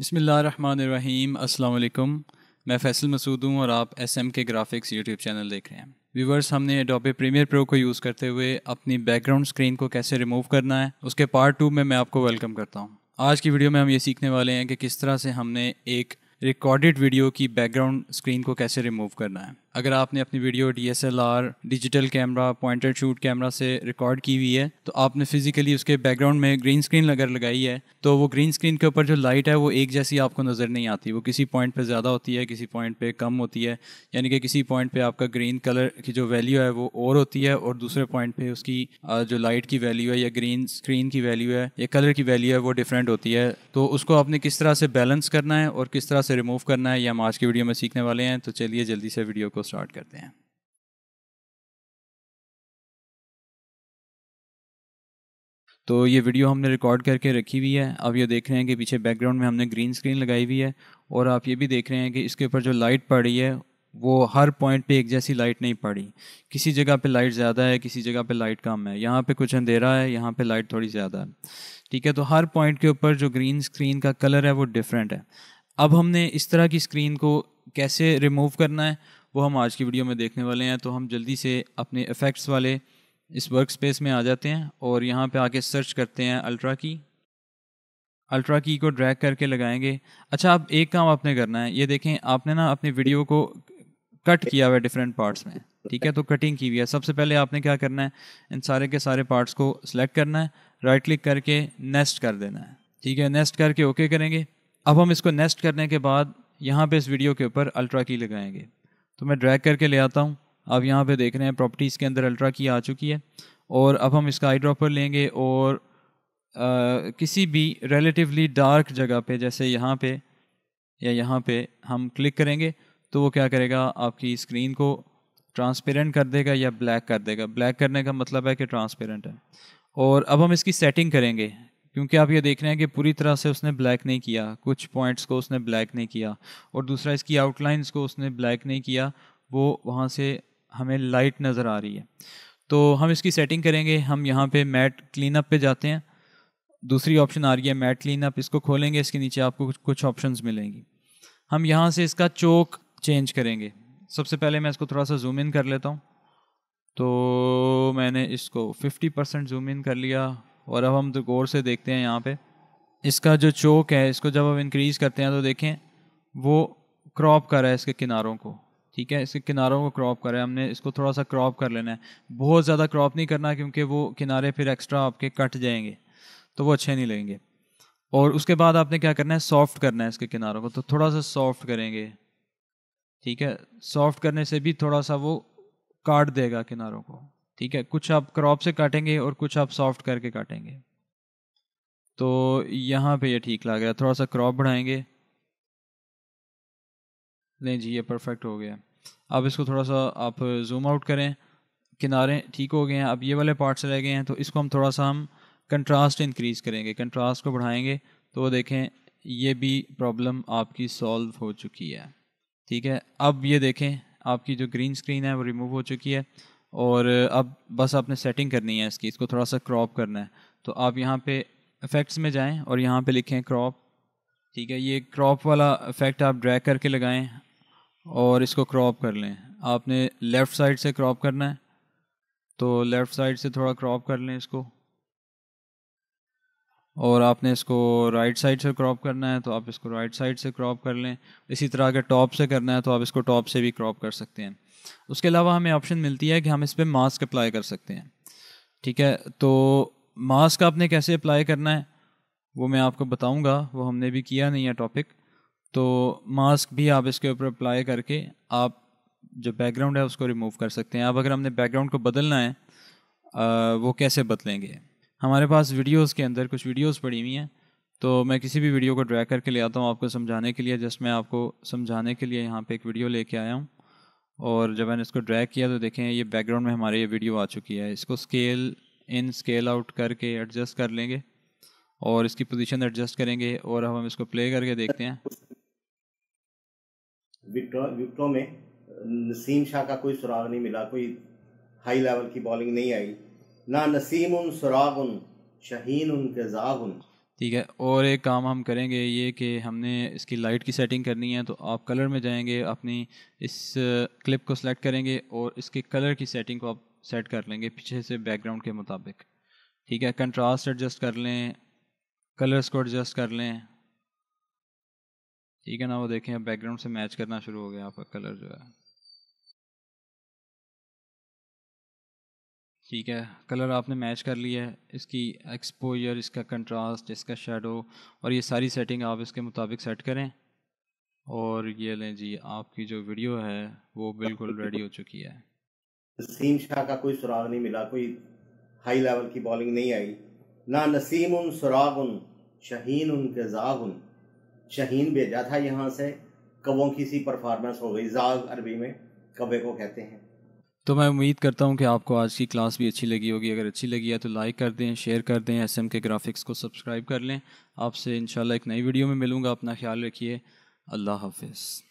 बसमीम् अल्लाम मैं फैसल मसूद हूँ और आप S M K graphics YouTube channel देख रहे हैं व्यूवर्स हमने डॉबे प्रीमियर प्रो को यूज़ करते हुए अपनी बैकग्राउंड स्क्रीन को कैसे रिमूव करना है उसके पार्ट टू में मैं आपको वेलकम करता हूँ आज की वीडियो में हम ये सीखने वाले हैं कि किस तरह से हमने एक रिकॉर्डेड वीडियो की बैकग्राउंड स्क्रीन को कैसे रिमूव करना है अगर आपने अपनी video DSLR digital camera pointer shoot camera से रिकॉर्ड की हुई है तो आपने फिजिकली उसके बैकग्राउंड में ग्रीन स्क्रीन अगर लगाई है तो वो ग्रीन स्क्रीन के ऊपर जो लाइट है वो एक जैसी आपको नज़र नहीं आती वो किसी पॉइंट पर ज़्यादा होती है किसी पॉइंट पर कम होती है यानी कि किसी पॉइंट पर आपका ग्रीन कलर की जो वैल्यू है वो और होती है और दूसरे पॉइंट पर उसकी जो लाइट की वैल्यू है या ग्रीन स्क्रीन की वैल्यू है या कलर की वैल्यू है वो डिफरेंट होती है तो उसको आपने किस तरह से बैलेंस करना है और किस तरह से रिमूव करना है ये हम आज की वीडियो में सीखने वाले हैं तो चलिए जल्दी से वीडियो को को स्टार्ट करते हैं तो ये वीडियो हमने रिकॉर्ड करके रखी हुई है अब ये देख रहे हैं कि पीछे बैकग्राउंड में हमने ग्रीन स्क्रीन लगाई हुई है और आप ये भी देख रहे हैं कि इसके ऊपर जो लाइट पड़ रही है वो हर पॉइंट पे एक जैसी लाइट नहीं पड़ी किसी जगह पे लाइट ज़्यादा है किसी जगह पे लाइट कम है यहाँ पे कुछ अंधेरा है यहाँ पे लाइट थोड़ी ज़्यादा है ठीक है तो हर पॉइंट के ऊपर जो ग्रीन स्क्रीन का कलर है वो डिफरेंट है अब हमने इस तरह की स्क्रीन को कैसे रिमूव करना है वो हम आज की वीडियो में देखने वाले हैं तो हम जल्दी से अपने इफ़ेक्ट्स वाले इस वर्क स्पेस में आ जाते हैं और यहाँ पे आके सर्च करते हैं अल्ट्रा की अल्ट्रा की को ड्रैग करके लगाएंगे अच्छा आप एक काम आपने करना है ये देखें आपने ना अपनी वीडियो को कट किया हुआ है डिफरेंट पार्ट्स में ठीक है तो कटिंग की हुई है सबसे पहले आपने क्या करना है इन सारे के सारे पार्ट्स को सिलेक्ट करना है राइट क्लिक करके नेस्ट कर देना है ठीक है नेस्ट करके ओके करेंगे अब हम इसको नेस्ट करने के बाद यहाँ पे इस वीडियो के ऊपर अल्ट्रा की लगाएंगे तो मैं ड्रैग करके ले आता हूँ अब यहाँ पे देख रहे हैं प्रॉपर्टीज़ के अंदर अल्ट्रा की आ चुकी है और अब हम इसका आई ड्रॉपर लेंगे और आ, किसी भी रिलेटिवली डार्क जगह पे जैसे यहाँ पे या यहाँ पे हम क्लिक करेंगे तो वो क्या करेगा आपकी स्क्रीन को ट्रांसपेरेंट कर देगा या ब्लैक कर देगा ब्लैक करने का मतलब है कि ट्रांसपेरेंट है और अब हम इसकी सेटिंग करेंगे क्योंकि आप ये देख रहे हैं कि पूरी तरह से उसने ब्लैक नहीं किया कुछ पॉइंट्स को उसने ब्लैक नहीं किया और दूसरा इसकी आउटलाइंस को उसने ब्लैक नहीं किया वो वहाँ से हमें लाइट नज़र आ रही है तो हम इसकी सेटिंग करेंगे हम यहाँ पे मैट क्लीनअप पे जाते हैं दूसरी ऑप्शन आ रही है मैट क्लीनअप इसको खोलेंगे इसके नीचे आपको कुछ कुछ ऑप्शन मिलेंगी हम यहाँ से इसका चौक चेंज करेंगे सबसे पहले मैं इसको थोड़ा सा जूम इन कर लेता हूँ तो मैंने इसको 50 परसेंट जूम इन कर लिया और अब हम तो गौर से देखते हैं यहाँ पे इसका जो चौक है इसको जब हम इंक्रीज़ करते हैं तो देखें वो क्रॉप कर रहा है इसके किनारों को ठीक है इसके किनारों को क्रॉप करें हमने इसको थोड़ा सा क्रॉप कर लेना है बहुत ज़्यादा क्रॉप नहीं करना क्योंकि वो किनारे फिर एक्स्ट्रा आपके कट जाएंगे तो वो अच्छे नहीं लगेंगे और उसके बाद आपने क्या करना है सॉफ्ट करना है इसके किनारों को तो थोड़ा सा सॉफ्ट करेंगे ठीक है सॉफ्ट करने से भी थोड़ा सा वो काट देगा किनारों को ठीक है कुछ आप क्रॉप से काटेंगे और कुछ आप सॉफ्ट करके काटेंगे तो यहाँ पे ये ठीक लग गया थोड़ा सा क्रॉप बढ़ाएंगे नहीं जी ये परफेक्ट हो गया अब इसको थोड़ा सा आप जूम आउट करें किनारे ठीक हो गए हैं अब ये वाले पार्ट्स रह गए हैं तो इसको हम थोड़ा सा हम कंट्रास्ट इंक्रीज़ करेंगे कंट्रास्ट को बढ़ाएंगे तो देखें ये भी प्रॉब्लम आपकी सॉल्व हो चुकी है ठीक है अब ये देखें आपकी जो ग्रीन स्क्रीन है वो रिमूव हो चुकी है और अब बस आपने सेटिंग करनी है इसकी इसको थोड़ा सा क्रॉप करना है तो आप यहाँ पे इफ़ेक्ट्स में जाएं और यहाँ पे लिखें क्रॉप ठीक है ये क्रॉप वाला इफ़ेक्ट आप ड्रैग करके लगाएं और इसको क्रॉप कर लें आपने लेफ़्ट साइड से क्रॉप करना है तो लेफ़्ट साइड से थोड़ा क्रॉप कर लें इसको और आपने इसको राइट साइड से क्रॉप करना है तो आप इसको राइट साइड से क्रॉप कर लें इसी तरह के टॉप से करना है तो आप इसको टॉप से भी क्रॉप कर सकते हैं उसके अलावा हमें ऑप्शन मिलती है कि हम इस पर मास्क अप्लाई कर सकते हैं ठीक है तो मास्क आपने कैसे अप्लाई करना है वो मैं आपको बताऊंगा वो हमने भी किया नहीं है टॉपिक तो मास्क भी आप इसके ऊपर अप्लाई करके आप जो बैकग्राउंड है उसको रिमूव कर सकते हैं अब अगर हमने बैकग्राउंड को बदलना है आ, वो कैसे बदलेंगे हमारे पास वीडियोस के अंदर कुछ वीडियोस पड़ी हुई हैं तो मैं किसी भी वीडियो को ड्रैग करके ले आता हूँ आपको समझाने के लिए जस्ट मैं आपको समझाने के लिए यहाँ पे एक वीडियो लेके आया हूँ और जब मैंने इसको ड्रैग किया तो देखें ये बैकग्राउंड में हमारे ये वीडियो आ चुकी है इसको स्केल इन स्केल आउट करके एडजस्ट कर लेंगे और इसकी पोजीशन एडजस्ट करेंगे और अब हम इसको प्ले करके देखते हैं विक्टो विक्टो में नसीम शाह का कोई सुराग नहीं मिला कोई हाई लेवल की बॉलिंग नहीं आई ना नसीम उन उन शहीन उन कजाग उन ठीक है और एक काम हम करेंगे ये कि हमने इसकी लाइट की सेटिंग करनी है तो आप कलर में जाएंगे अपनी इस क्लिप को सिलेक्ट करेंगे और इसके कलर की सेटिंग को आप सेट कर लेंगे पीछे से बैकग्राउंड के मुताबिक ठीक है कंट्रास्ट एडजस्ट कर लें कलर्स को एडजस्ट कर लें ठीक है ना वो देखें बैकग्राउंड से मैच करना शुरू हो गया आपका कलर जो है ठीक है कलर आपने मैच कर लिया है इसकी एक्सपोजर इसका कंट्रास्ट इसका शेडो और ये सारी सेटिंग आप इसके मुताबिक सेट करें और ये लें जी आपकी जो वीडियो है वो बिल्कुल रेडी हो चुकी है नसीम शाह का कोई सुराग नहीं मिला कोई हाई लेवल की बॉलिंग नहीं आई ना नसीम उन सुराग उन शहीन उनके जाग उन शहीन भेजा था यहाँ से कबों की सी परफॉर्मेंस हो गई जाग अरबी में कबे को कहते हैं तो मैं उम्मीद करता हूँ कि आपको आज की क्लास भी अच्छी लगी होगी अगर अच्छी लगी है तो लाइक कर दें शेयर कर दें एसएम के ग्राफिक्स को सब्सक्राइब कर लें आपसे इंशाल्लाह एक नई वीडियो में मिलूँगा अपना ख्याल रखिए अल्लाह हाफिज़